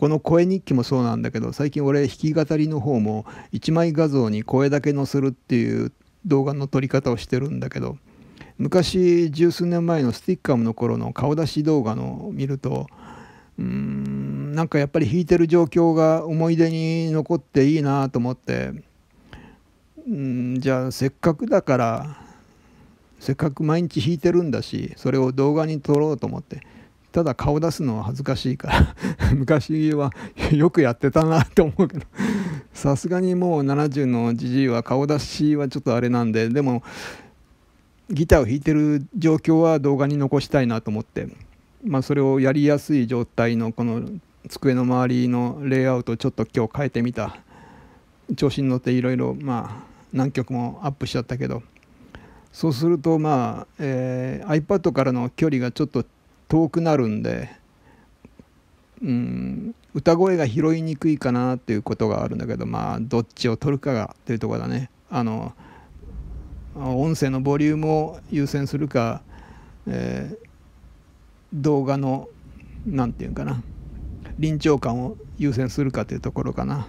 この声日記もそうなんだけど最近俺弾き語りの方も1枚画像に声だけ載せるっていう動画の撮り方をしてるんだけど昔十数年前のスティッカムの頃の顔出し動画のを見るとうーんなんかやっぱり弾いてる状況が思い出に残っていいなと思ってうんじゃあせっかくだからせっかく毎日弾いてるんだしそれを動画に撮ろうと思ってただ顔出すのは恥ずかしいから 昔はよくやってたなって思うけどさすがにもう70のじじいは顔出しはちょっとあれなんででもギターを弾いてる状況は動画に残したいなと思って、まあ、それをやりやすい状態のこの机の周りのレイアウトをちょっと今日変えてみた調子に乗っていろいろまあ何曲もアップしちゃったけどそうするとまあ、えー、iPad からの距離がちょっと遠くなるんで、うん、歌声が拾いにくいかなっていうことがあるんだけどまあどっちを取るかがっていうとこだねあの音声のボリュームを優先するか、えー、動画の何て言うかな臨場感を優先するかというところかな。